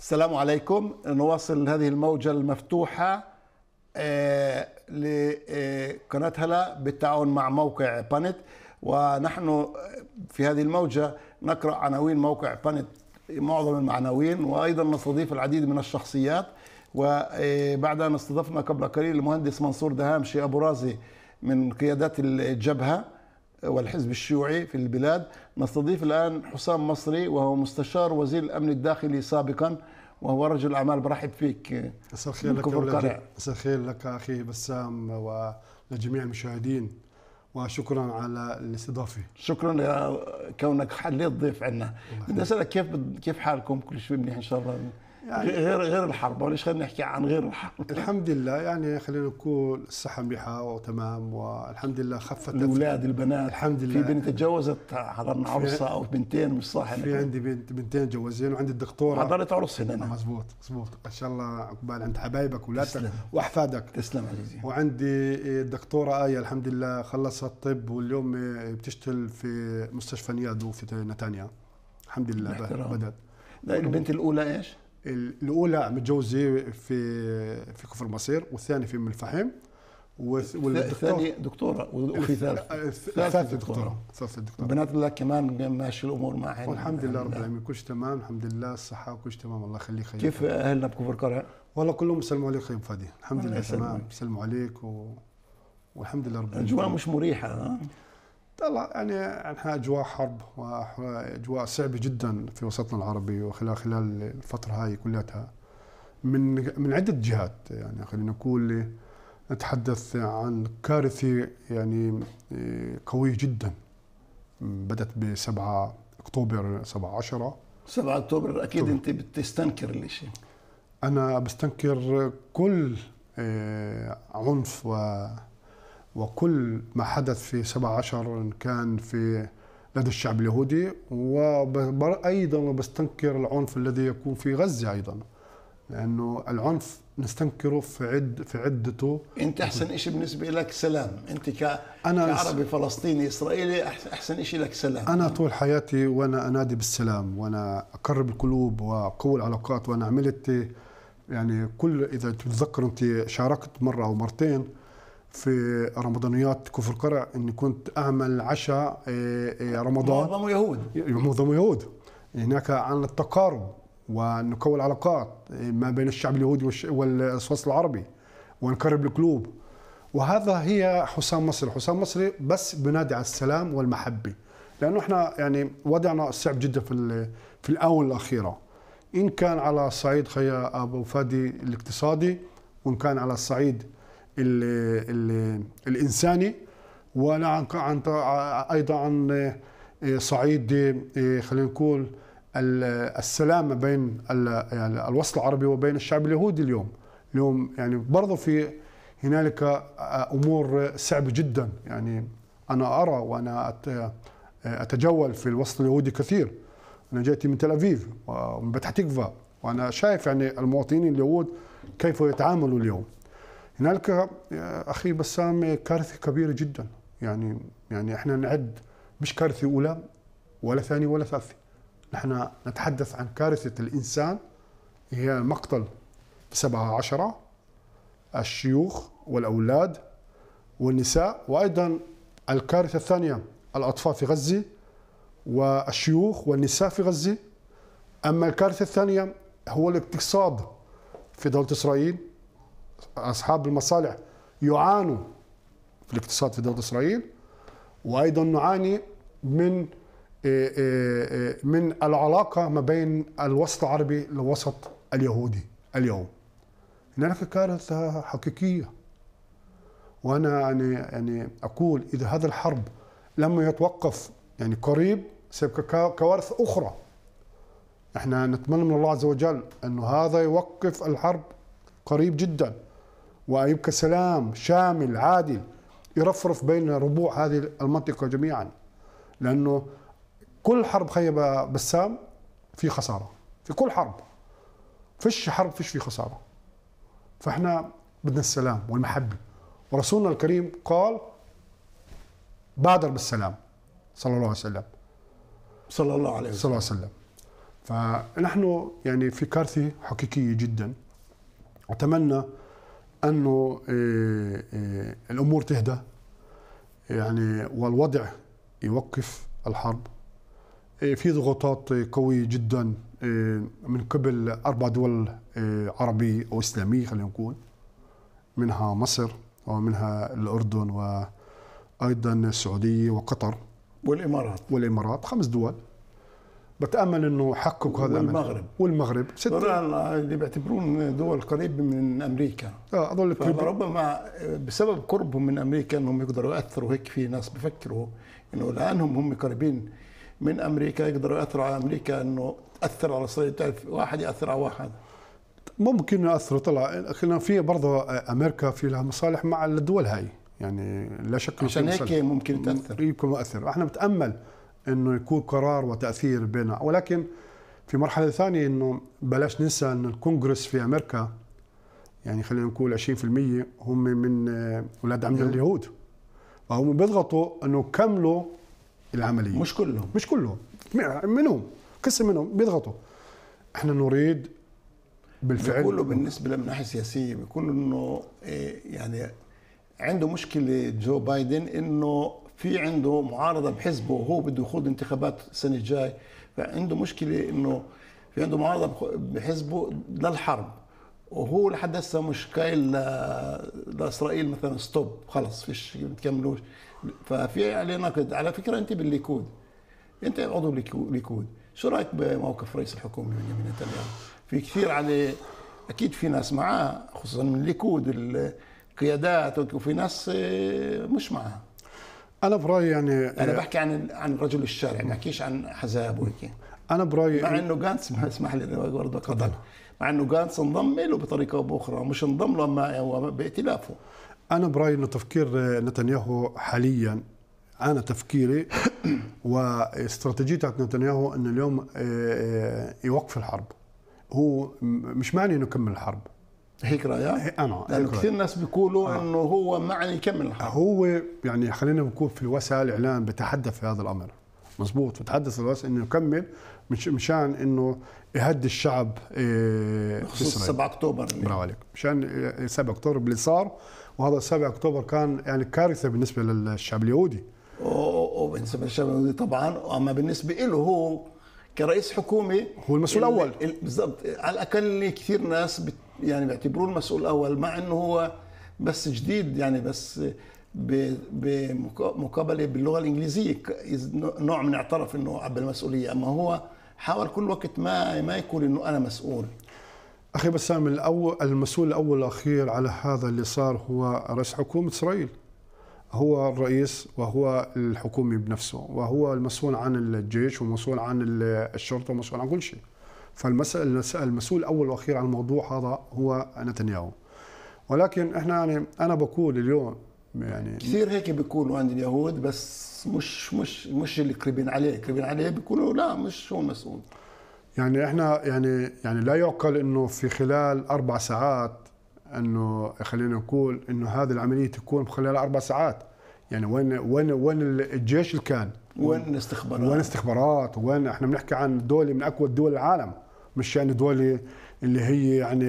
السلام عليكم نواصل هذه الموجة المفتوحة آه، لقناة آه، هلا بالتعاون مع موقع بانت ونحن في هذه الموجة نقرأ عناوين موقع بانت معظم المعناوين وأيضا نستضيف العديد من الشخصيات وبعد آه، أن استضفنا قبل قليل المهندس منصور دهامشي أبو رازي من قيادات الجبهة والحزب الشيوعي في البلاد نستضيف الآن حسام مصري وهو مستشار وزير الأمن الداخلي سابقا وهو رجل أعمال برحب فيك مساء الخير لك مساء الخير لك أخي بسام ولجميع المشاهدين وشكرا على الاستضافه شكرا لكونك حليت ضيف عندنا بدي اسالك كيف كيف حالكم كل شيء منيح ان شاء الله يعني غير غير الحرب وليش خلينا نحكي عن غير الحرب الحمد لله يعني خلينا نقول الصحه مليحه وتمام والحمد لله خفت الاولاد البنات الحمد لله في بنت تجوزت حضرنا عرسها او بنتين مش صح يعني؟ في عندي بنت بنتين جوزين وعندي الدكتوره حضرت عرس هنا آه، مزبوط مزبوط ان شاء الله عقبال عند حبايبك ولادك واحفادك تسلم عزيزي وعندي الدكتوره ايه الحمد لله خلصت طب واليوم بتشتغل في مستشفى نيادو في نتانيا الحمد لله بدات البنت الاولى ايش؟ الاولى متجوزه في في كفر مصير والثانيه في ام الفحم والثانية دكتورة وفي ثالثة الثالثه دكتورة ثالثة دكتورة بنات الله كمان ماشي الأمور معها والحمد لله رب العالمين شيء تمام الحمد لله الصحة شيء تمام الله يخليك خير كيف أهلنا بكفر قرع؟ والله كلهم سلموا عليك خير فادي الحمد لله تمام سلموا عليك و... والحمد لله رب العالمين الاجواء مش مريحة ها؟ طلع يعني عنها اجواء حرب واجواء صعبه جدا في وسطنا العربي وخلال خلال الفتره هاي كلها من من عده جهات يعني خلينا نقول نتحدث عن كارثه يعني إيه، قويه جدا بدات ب 7 اكتوبر 7 10 7 اكتوبر اكيد انت بتستنكر الشيء انا بستنكر كل إيه، عنف و وكل ما حدث في 17 كان في لدى الشعب اليهودي وأيضا بستنكر العنف الذي يكون في غزة أيضا لأنه العنف نستنكره في عد في عدته أنت أحسن شيء بالنسبة لك سلام أنت ك... أنا كعربي فلسطيني إسرائيلي أحسن شيء لك سلام أنا طول حياتي وأنا أنادي بالسلام وأنا أقرب القلوب وأقوي العلاقات وأنا عملت يعني كل إذا تتذكر أنت شاركت مرة أو مرتين في رمضانيات كفر قرع اني كنت اعمل عشاء آه، آه، رمضان معظم يهود معظم يهود هناك عن التقارب ونكون العلاقات آه، ما بين الشعب اليهودي والصوص العربي ونقرب القلوب وهذا هي حسام مصري حسام مصري بس بنادي على السلام والمحبه لانه احنا يعني وضعنا صعب جدا في في الاونه الاخيره ان كان على صعيد خيا ابو فادي الاقتصادي وان كان على الصعيد الـ الـ الانساني ولا عن عن ايضا عن آه، صعيد آه، خلينا نقول السلام بين يعني الوسط العربي وبين الشعب اليهودي اليوم اليوم يعني برضه في هنالك آه، امور صعبه جدا يعني انا ارى وانا اتجول في الوسط اليهودي كثير انا جئت من تل ابيب ومن بتحتيكفا وانا شايف يعني المواطنين اليهود كيف يتعاملوا اليوم هنالك اخي بسام كارثه كبيره جدا يعني يعني احنا نعد مش كارثه اولى ولا ثانيه ولا ثالثه نحن نتحدث عن كارثه الانسان هي مقتل سبعة عشرة الشيوخ والأولاد والنساء وأيضا الكارثة الثانية الأطفال في غزة والشيوخ والنساء في غزة أما الكارثة الثانية هو الاقتصاد في دولة إسرائيل اصحاب المصالح يعانوا في الاقتصاد في دوله اسرائيل وايضا نعاني من آه، آه، من العلاقه ما بين الوسط العربي للوسط اليهودي اليوم هناك كارثه حقيقيه وانا يعني يعني اقول اذا هذا الحرب لم يتوقف يعني قريب سيبقى كوارث اخرى احنا نتمنى من الله عز وجل انه هذا يوقف الحرب قريب جدا ويبقى سلام شامل عادل يرفرف بين ربوع هذه المنطقة جميعا لأنه كل حرب خيبة بسام في خسارة في كل حرب فيش حرب فيش في خسارة فإحنا بدنا السلام والمحبة ورسولنا الكريم قال بادر بالسلام صلى الله عليه وسلم صلى الله عليه وسلم صلى الله عليه وسلم فنحن يعني في كارثة حقيقية جدا أتمنى انه آه، آه، الامور تهدى يعني والوضع يوقف الحرب آه، في ضغوطات قوية جدا من قبل أربع دول عربية أو إسلامية خلينا نقول منها مصر ومنها الأردن وأيضا السعودية وقطر والإمارات والإمارات خمس دول بتامل انه حققوا هذا والمغرب والمغرب ست اللي بيعتبرون دول قريب من امريكا اه اظن ربما بسبب قربهم من امريكا انهم يقدروا ياثروا هيك في ناس بفكروا انه لانهم هم قريبين من امريكا يقدروا ياثروا على امريكا انه تاثر على اسرائيل تعرف واحد ياثر على واحد ممكن ياثروا طلع خلينا في برضه امريكا في لها مصالح مع الدول هاي يعني لا شك عشان هيك ممكن تاثر يكون مؤثر احنا بتامل انه يكون قرار وتاثير بيننا ولكن في مرحله ثانيه انه بلاش ننسى ان الكونغرس في امريكا يعني خلينا نقول 20% هم من آه، اولاد عم اليهود فهم بيضغطوا انه كملوا العمليه مش كلهم مش كلهم منهم قسم منهم بيضغطوا احنا نريد بالفعل بيقولوا بالنسبه من ناحيه سياسيه بيقولوا انه آه، يعني عنده مشكله جو بايدن انه في عنده معارضه بحزبه وهو بده يخوض انتخابات السنه الجاي فعنده مشكله انه في عنده معارضه بحزبه للحرب وهو لحد هسه مش قايل لاسرائيل مثلا ستوب خلص فيش بتكملوش ففي عليه نقد على فكره انت بالليكود انت عضو الليكود شو رايك بموقف رئيس الحكومه بنيامين نتنياهو في كثير عليه اكيد في ناس معاه خصوصا من الليكود القيادات وفي ناس مش معاه انا برايي يعني انا آه، بحكي عن عن رجل الشارع ما بحكيش عن احزاب وهيك انا برايي مع انه جانس اسمح لي برضه قدر مع انه جانس انضم له بطريقه او باخرى مش انضم له هو بائتلافه انا برايي انه تفكير آه، نتنياهو حاليا انا تفكيري واستراتيجيه نتنياهو انه اليوم آه، يوقف الحرب هو مش معني انه يكمل الحرب هيك رايك؟ انا لانه هيك كثير ناس بيقولوا آه. انه هو معني يكمل الحرب هو يعني خلينا نكون في وسائل الاعلام بتحدث في هذا الامر مزبوط بتحدث الوسائل انه يكمل مش مشان انه يهدي الشعب آه، بخصوص 7 اكتوبر برافو عليك مشان 7 آه، اكتوبر اللي صار وهذا 7 اكتوبر كان يعني كارثه بالنسبه للشعب اليهودي وبالنسبه للشعب اليهودي طبعا اما بالنسبه له هو كرئيس حكومه هو المسؤول الاول بالضبط على الاقل كثير ناس بت يعني بيعتبروه المسؤول الاول مع انه هو بس جديد يعني بس بمقابله باللغه الانجليزيه نوع من اعترف انه عبى المسؤوليه اما هو حاول كل وقت ما ما يقول انه انا مسؤول اخي بسام الاول المسؤول الاول والاخير على هذا اللي صار هو رئيس حكومه اسرائيل هو الرئيس وهو الحكومي بنفسه وهو المسؤول عن الجيش ومسؤول عن الشرطه ومسؤول عن كل شيء فالمسؤول اول واخير عن الموضوع هذا هو نتنياهو ولكن احنا يعني انا بقول اليوم يعني كثير هيك بيكونوا عند اليهود بس مش مش مش اللي قريبين عليه قريبين عليه بيكونوا لا مش هو المسؤول يعني احنا يعني يعني لا يعقل انه في خلال اربع ساعات انه خلينا نقول انه هذه العمليه تكون خلال اربع ساعات يعني وين وين وين الجيش اللي كان وين الاستخبارات وين الاستخبارات وين احنا بنحكي عن دوله من اقوى دول العالم مش يعني دول اللي هي يعني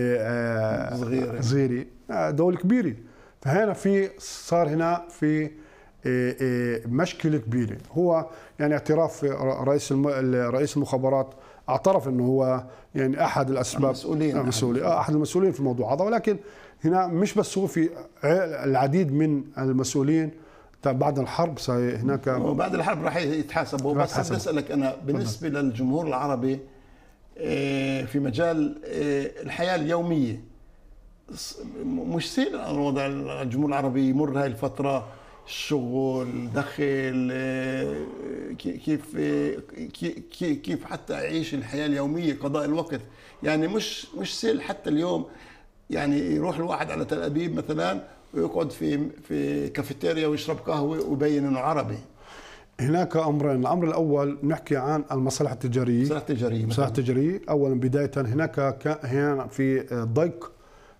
صغيره آه، صغيره آه، دول كبيره فهنا في صار هنا في آه، مشكله كبيره هو يعني اعتراف رئيس رئيس المخابرات اعترف انه هو يعني احد الاسباب المسؤولين المسؤولين احد المسؤولين في الموضوع هذا ولكن هنا مش بس هو في العديد من المسؤولين طيب، بعد الحرب هناك بعد الحرب راح يتحاسبوا بس بدي اسالك انا بالنسبه للجمهور العربي آه، في مجال آه، الحياه اليوميه مش سهل الوضع الجمهور العربي يمر هاي الفتره الشغل دخل آه، كيف كيف كيف حتى اعيش الحياه اليوميه قضاء الوقت يعني مش مش سهل حتى اليوم يعني يروح الواحد على تل ابيب مثلا ويقعد في في كافيتيريا ويشرب قهوه ويبين انه عربي هناك امرين، الامر الاول نحكي عن المصالح التجاريه مصالح تجاريه مصالح تجاريه، اولا بدايه هناك كان في ضيق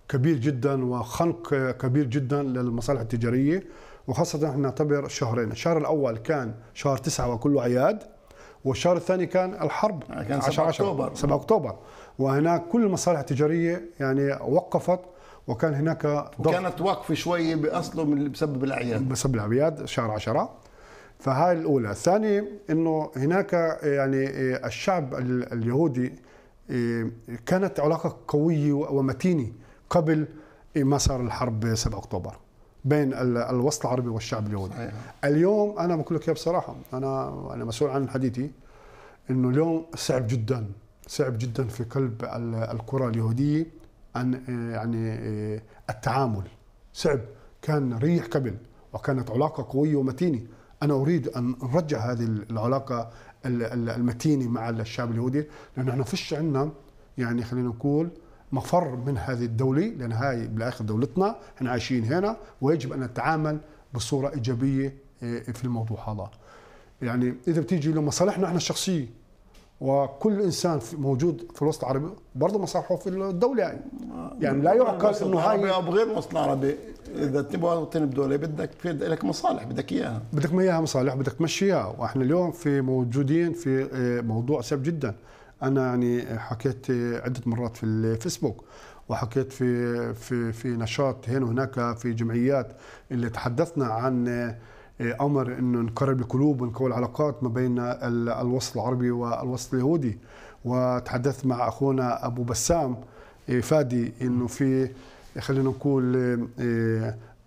كبير جدا وخنق كبير جدا للمصالح التجاريه وخاصه احنا نعتبر شهرين، الشهر الاول كان شهر تسعه وكله اعياد والشهر الثاني كان الحرب آه، كان 10 اكتوبر 7 اكتوبر وهناك كل المصالح التجاريه يعني وقفت وكان هناك ضغط وكانت واقفه شويه باصله بسبب الاعياد بسبب الاعياد شهر 10 فهاي الاولى الثانيه انه هناك يعني الشعب اليهودي إيه، كانت علاقه قويه ومتينه قبل إيه، ما صار الحرب 7 اكتوبر بين الوسط العربي والشعب اليهودي صحيح. اليوم انا بقول لك بصراحه انا انا مسؤول عن حديثي انه اليوم صعب جدا صعب جدا في قلب القرى اليهوديه ان يعني إيه، التعامل صعب كان ريح قبل وكانت علاقه قويه ومتينه انا اريد ان نرجع هذه العلاقه المتينه مع الشعب اليهودي لانه احنا فيش عندنا يعني خلينا نقول مفر من هذه الدولة لأن هاي بالآخر دولتنا احنا عايشين هنا ويجب أن نتعامل بصورة إيجابية آه، في الموضوع هذا يعني إذا بتيجي لمصالحنا احنا الشخصية وكل إنسان موجود في الوسط العربي برضه مصالحه في الدولة يعني يعني لا يعقل انه هاي او غير مصنع عربي اذا تبغى وطني بدوله بدك في لك مصالح بدك اياها بدك ما اياها مصالح بدك تمشيها واحنا اليوم في موجودين في آه، موضوع سب جدا انا يعني حكيت عده مرات في الفيسبوك وحكيت في في في نشاط هنا وهناك في جمعيات اللي تحدثنا عن آه، امر انه نقرب القلوب ونكون العلاقات ما بين الوسط العربي والوسط اليهودي وتحدثت مع اخونا ابو بسام فادي انه في خلينا نقول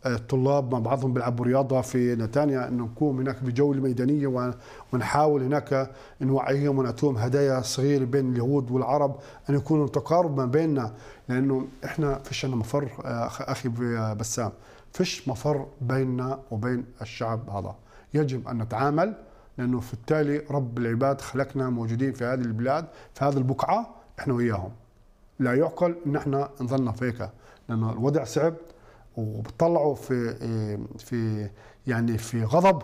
الطلاب آه، آه، مع بعضهم بيلعبوا رياضه في نتانيا انه نقوم هناك بجوله ميدانيه ونحاول هناك نوعيهم ونعطيهم هدايا صغيره بين اليهود والعرب ان يكون تقارب ما بيننا لانه احنا فيش عندنا مفر آه، اخي بسام فيش مفر بيننا وبين الشعب هذا يجب ان نتعامل لانه في التالي رب العباد خلقنا موجودين في هذه البلاد في هذه البقعه احنا وياهم لا يعقل ان احنا نظلنا في هيك لانه الوضع صعب وبتطلعوا في في يعني في غضب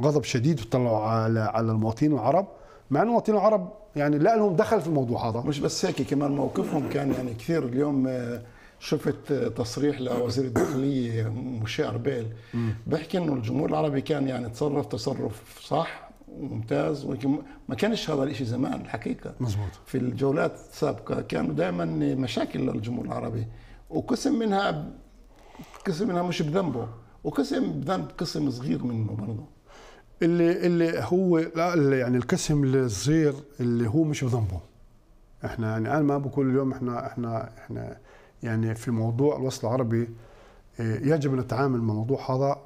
غضب شديد بتطلعوا على على المواطنين العرب مع ان المواطنين العرب يعني لا لهم دخل في الموضوع هذا مش بس هيك كمان موقفهم كان يعني كثير اليوم آه، شفت آه، تصريح لوزير الداخليه مشاعر بيل بحكي انه الجمهور العربي كان يعني تصرف تصرف صح ممتاز ولكن ما كانش هذا الشيء زمان الحقيقه مزبوط. في الجولات السابقه كانوا دائما مشاكل للجمهور العربي وقسم منها قسم منها مش بذنبه وقسم بذنب قسم صغير منه برضه اللي اللي هو لا يعني القسم الصغير اللي هو مش بذنبه احنا يعني انا ما بقول اليوم احنا احنا احنا يعني في موضوع الوسط العربي إيه، يجب ان نتعامل مع الموضوع هذا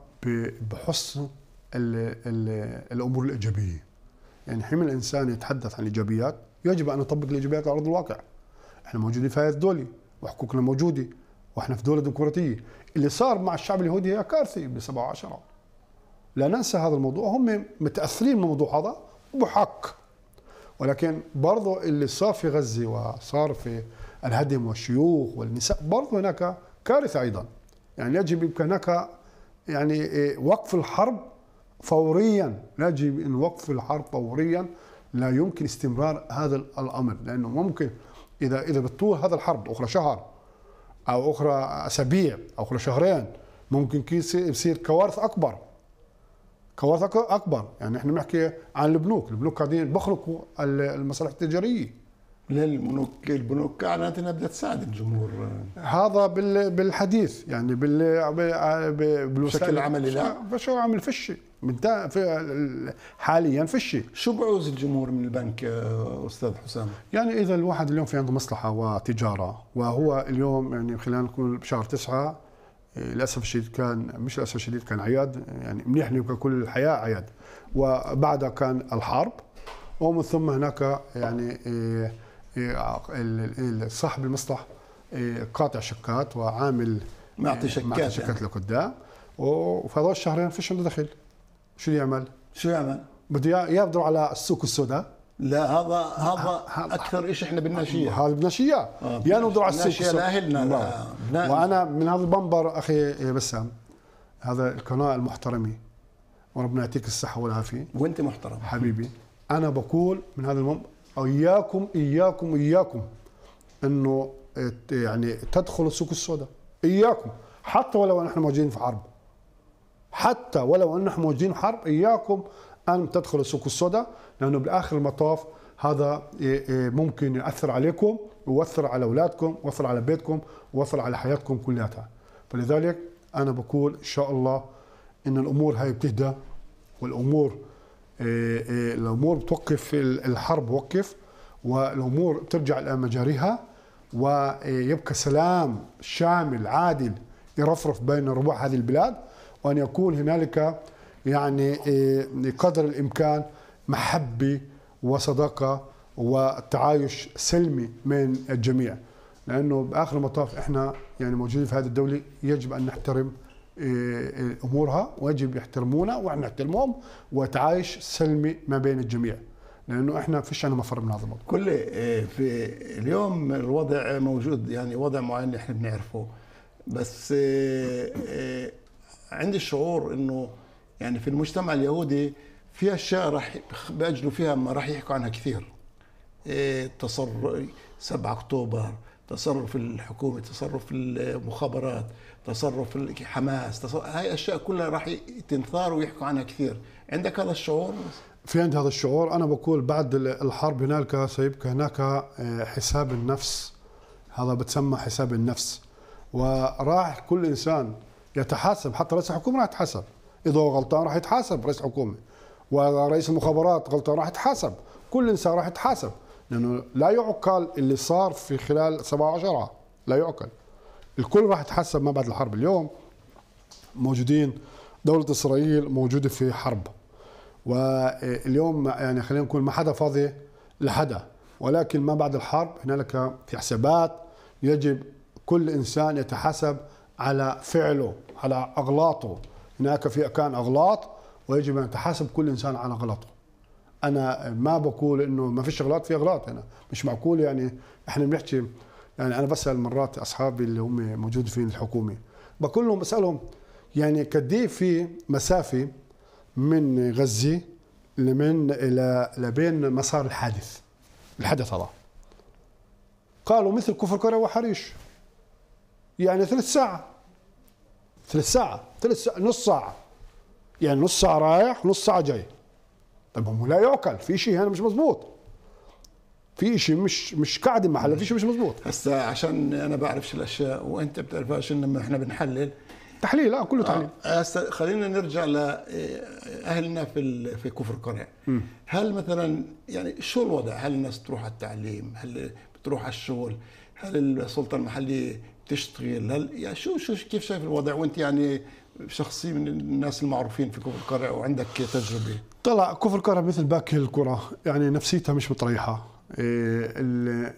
بحسن ال ال الامور الايجابيه يعني حين الانسان يتحدث عن الايجابيات يجب ان نطبق الايجابيات على ارض الواقع احنا موجودين في هذه الدوله وحقوقنا موجوده واحنا في دوله ديمقراطيه اللي صار مع الشعب اليهودي هي كارثه ب 17 لا ننسى هذا الموضوع هم متاثرين الموضوع هذا بحق ولكن برضه اللي صار في غزه وصار في الهدم والشيوخ والنساء برضه هناك كارثه ايضا يعني يجب هناك يعني إيه، وقف الحرب فوريا يجب ان وقف الحرب فوريا لا يمكن استمرار هذا الامر لانه ممكن اذا اذا بتطول هذا الحرب اخرى شهر او اخرى اسابيع او اخرى شهرين ممكن يصير كوارث اكبر كوارث اكبر يعني احنا بنحكي عن البنوك البنوك قاعدين بخرقوا المصالح التجاريه للبنوك البنوك اعلنت انها بدها تساعد الجمهور هذا بالحديث يعني بال بالوسائل بشكل عملي لا بشكل عمل فشي في حاليا فشي شو بعوز الجمهور من البنك آه، استاذ حسام؟ يعني اذا الواحد اليوم في عنده مصلحه وتجاره وهو اليوم يعني خلينا نقول بشهر تسعه آه، للاسف الشديد كان مش للاسف الشديد كان عياد يعني منيح لي كل الحياه عياد وبعدها كان الحرب ومن ثم هناك يعني آه، صاحب المصلح قاطع شكات وعامل معطي شكات معطي شكات يعني. لقدام وفي هذول الشهرين ما فيش عنده دخل شو يعمل؟ شو يعمل؟ بده يقدروا على السوق السوداء لا هذا هذا اكثر شيء احنا بدنا شيء هذا بدنا شيء اياه يا نوضع على السوق السوداء لاهلنا وانا من هذا المنبر اخي بسام هذا القناه المحترمه وربنا يعطيك الصحه والعافيه وانت محترم حبيبي انا بقول من هذا المنبر اياكم اياكم اياكم انه يعني تدخلوا السوق السوداء اياكم حتى ولو نحن موجودين في حرب حتى ولو ان نحن موجودين حرب اياكم ان تدخلوا السوق السوداء لانه بالاخر المطاف هذا إيه، إيه، ممكن ياثر عليكم ويؤثر على اولادكم ويؤثر على بيتكم ويؤثر على حياتكم كلياتها فلذلك انا بقول ان شاء الله ان الامور هاي بتهدى والامور إيه، الامور بتوقف الحرب وقف والامور بترجع الى مجاريها ويبقى سلام شامل عادل يرفرف بين ربوع هذه البلاد وأن يكون هنالك يعني إيه، قدر الإمكان محبة وصداقة وتعايش سلمي من الجميع لأنه بآخر المطاف إحنا يعني موجودين في هذه الدولة يجب أن نحترم إيه، أمورها ويجب يحترمونا ونحن نحترمهم وتعايش سلمي ما بين الجميع لانه احنا فيش عندنا مفر من هذا الموضوع كل إيه، في اليوم الوضع موجود يعني وضع معين احنا بنعرفه بس عندي شعور انه يعني في المجتمع اليهودي في اشياء راح باجلوا فيها ما راح يحكوا عنها كثير إيه تصرف 7 اكتوبر تصرف الحكومه تصرف المخابرات تصرف حماس تصرف هاي اشياء كلها راح تنثار ويحكوا عنها كثير عندك هذا الشعور في عندي هذا الشعور انا بقول بعد الحرب هنالك سيبقى هناك آه، حساب النفس هذا بتسمى حساب النفس وراح كل انسان يتحاسب حتى رئيس الحكومه راح يتحاسب اذا هو غلطان راح يتحاسب رئيس حكومه ورئيس المخابرات غلطان راح يتحاسب كل انسان راح يتحاسب لانه لا يعقل اللي صار في خلال 17 لا يعقل الكل راح يتحسب ما بعد الحرب اليوم موجودين دولة إسرائيل موجودة في حرب واليوم يعني خلينا نقول ما حدا فاضي لحدا ولكن ما بعد الحرب هنالك في حسابات يجب كل إنسان يتحاسب على فعله على اغلاطه هناك في كان اغلاط ويجب ان تحاسب كل انسان على غلطه انا ما بقول انه ما فيش اغلاط في اغلاط انا مش معقول يعني احنا بنحكي يعني انا بسال مرات اصحابي اللي هم موجود في الحكومه بقول لهم بسالهم يعني قد إيه في مسافه من غزه لمن الى لبين مسار الحادث الحدث هذا قالوا مثل كفر قرى وحريش يعني ثلث ساعة ثلث ساعة ثلث ساعة نص ساعة يعني نص ساعة رايح ونص ساعة جاي طيب هو لا يعقل في شيء هنا مش مزبوط في شيء مش مش قاعد محله في شيء مش مزبوط هسا عشان انا بعرفش الاشياء وانت بتعرفهاش لما احنا بنحلل تحليل اه كله تحليل آه، آه، هسا خلينا نرجع لاهلنا آه، في في كفر قرع هل مثلا يعني شو الوضع هل الناس تروح على التعليم هل بتروح على الشغل هل السلطه المحليه تشتغل هل يعني شو شو كيف شايف الوضع وانت يعني شخصي من الناس المعروفين في كفر القارع وعندك تجربه طلع كفر القارع مثل باقي القرى يعني نفسيتها مش متريحه إيه،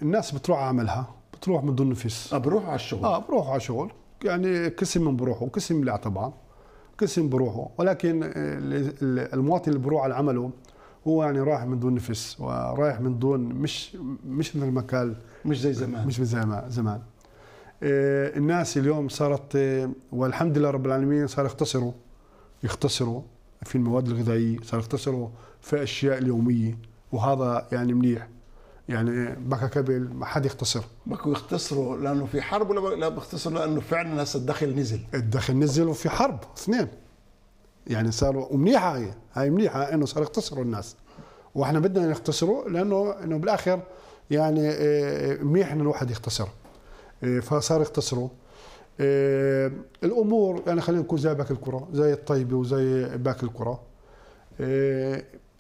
الناس بتروح عملها بتروح من دون نفس اه بروحوا على الشغل اه بروحوا على الشغل يعني قسم بروحه قسم لا طبعا قسم بروحه ولكن المواطن اللي بروح على عمله هو يعني رايح من دون نفس ورايح من دون مش مش مثل ما مش زي زمان مش زي زمان آه، الناس اليوم صارت آه، والحمد لله رب العالمين صار يختصروا يختصروا في المواد الغذائيه صار يختصروا في الاشياء اليوميه وهذا يعني منيح يعني بكى قبل ما حد يختصر بكوا يختصروا لانه في حرب ولا لا بيختصروا لانه فعلا هسه الدخل نزل الدخل نزل وفي حرب اثنين يعني صاروا ومنيحه هي هاي منيحه انه صار يختصروا الناس واحنا بدنا نختصروا لانه انه بالاخر يعني آه، منيح ان الواحد يختصر إيه، فصار يختصروا إيه، الامور يعني خلينا نكون زي باك الكره زي الطيبه وزي باك الكره من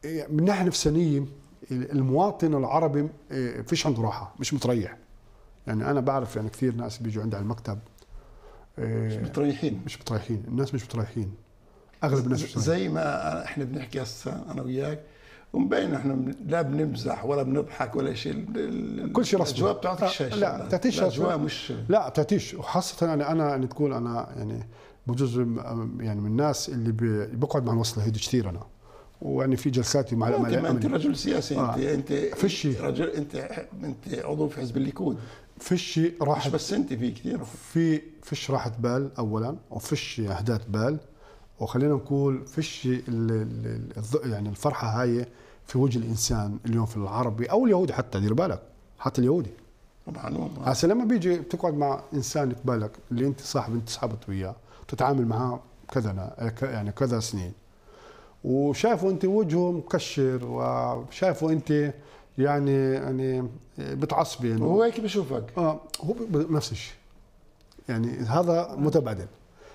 إيه، ناحيه نفسانيه المواطن العربي فيش عنده راحه مش متريح يعني انا بعرف يعني كثير ناس بيجوا عندي على المكتب مش متريحين مش متريحين الناس مش متريحين اغلب الناس مش متريحين. زي ما احنا بنحكي هسه انا وياك ومبين احنا لا بنمزح ولا بنضحك ولا شيء كل شيء رسمي الاجواء بتعطيش لا, لا بتعطيش الاجواء مش لا بتعطيش وخاصه يعني انا يعني تقول انا يعني بجوز يعني من الناس اللي بقعد مع الوصله هيدي كثير انا ويعني في جلساتي مع الامل انت, انت رجل سياسي آه. انت انت فشي رجل انت انت عضو في حزب الليكود فشي راحت مش بس انت في كثير في فش راحه بال اولا وفش اهداف بال وخلينا نقول فش يعني الفرحه هاي في وجه الانسان اليوم في العربي او اليهودي حتى دير بالك حتى اليهودي طبعا هسه لما بيجي بتقعد مع انسان قبالك اللي انت صاحب انت صاحبت وياه تتعامل معاه كذا يعني كذا سنين وشايفه انت وجهه مكشر وشايفه انت يعني يعني بتعصبي يعني هو هيك بشوفك اه هو نفس الشيء يعني هذا متبادل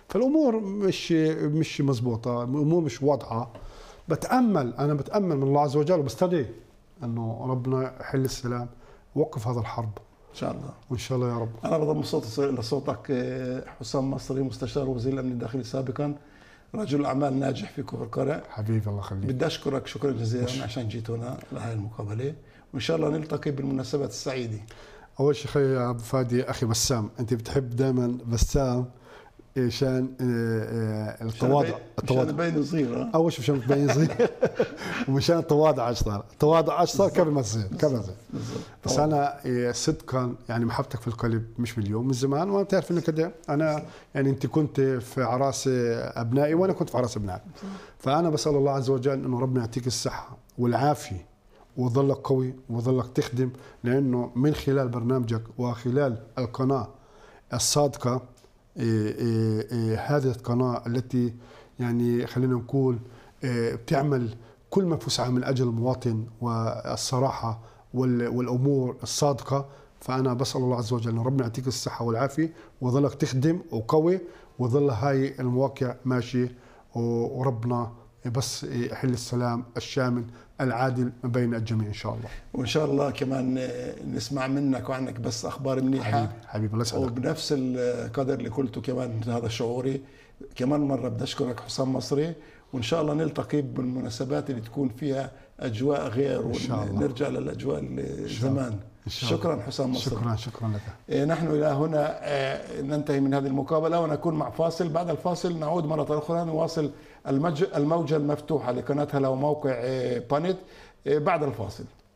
فالامور مش مش مزبوطه الامور مش واضحه بتامل انا بتامل من الله عز وجل وبستدعي انه ربنا يحل السلام ووقف هذا الحرب ان شاء الله وان شاء الله يا رب انا بضم صوتي لصوتك آه، حسام مصري مستشار وزير الامن الداخلي سابقا رجل اعمال ناجح في كفر قرع حبيبي الله يخليك بدي اشكرك شكرا جزيلا عشان جيت هنا لهي المقابله وان شاء الله نلتقي بالمناسبات السعيده اول شيء خي ابو فادي اخي بسام انت بتحب دائما بسام شان آه، آه، التواضع التواضع باين صغير اول شيء مشان باين صغير ومشان التواضع اشطر التواضع اشطر قبل ما تصير قبل ما تصير بس انا إيه، صدقا يعني محبتك في القلب مش من اليوم من زمان وانا بتعرف انك كده إيه. انا يعني انت كنت في عراس ابنائي وانا كنت في عراس ابنائك فانا بسال الله عز وجل انه ربنا يعطيك الصحه والعافيه وظلك قوي وظلك تخدم لانه من خلال برنامجك وخلال القناه الصادقه إيه، إيه، إيه، هذه القناة التي يعني خلينا نقول بتعمل كل ما تسعى من أجل المواطن والصراحة والأمور الصادقة فأنا بسأل الله عز وجل أن ربنا يعطيك الصحة والعافية وظلك تخدم وقوي وظل هاي المواقع ماشية وربنا إيه، بس يحل إيه، السلام الشامل العادل ما بين الجميع ان شاء الله وان شاء الله كمان نسمع منك وعنك بس اخبار منيحه حبيبي حبيبي الله يسعدك وبنفس القدر اللي قلته كمان هذا شعوري كمان مره بدي اشكرك حسام مصري وان شاء الله نلتقي بالمناسبات اللي تكون فيها اجواء غير شاء الله. ونرجع للاجواء زمان شكرا حسام مصر شكرا شكرا لك إيه، نحن الى هنا آه، ننتهي من هذه المقابله ونكون مع فاصل بعد الفاصل نعود مره اخرى نواصل الموجة المفتوحة لقناتها لو وموقع آه، بانيت آه، بعد الفاصل